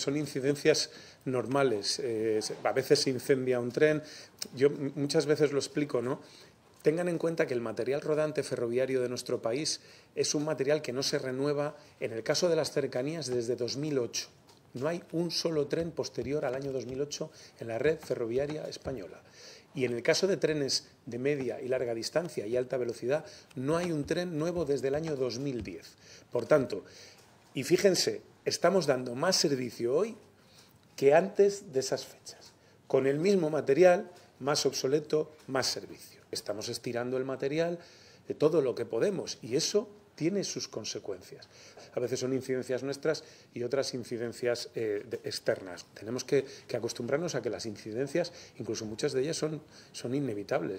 Son incidencias normales. Eh, a veces se incendia un tren. Yo muchas veces lo explico, ¿no? Tengan en cuenta que el material rodante ferroviario de nuestro país es un material que no se renueva, en el caso de las cercanías, desde 2008. No hay un solo tren posterior al año 2008 en la red ferroviaria española. Y en el caso de trenes de media y larga distancia y alta velocidad, no hay un tren nuevo desde el año 2010. Por tanto, y fíjense, estamos dando más servicio hoy que antes de esas fechas, con el mismo material, más obsoleto, más servicio. Estamos estirando el material de todo lo que podemos y eso tiene sus consecuencias. A veces son incidencias nuestras y otras incidencias eh, externas. Tenemos que, que, acostumbrarnos a que las incidencias, incluso muchas de ellas, son, son inevitables.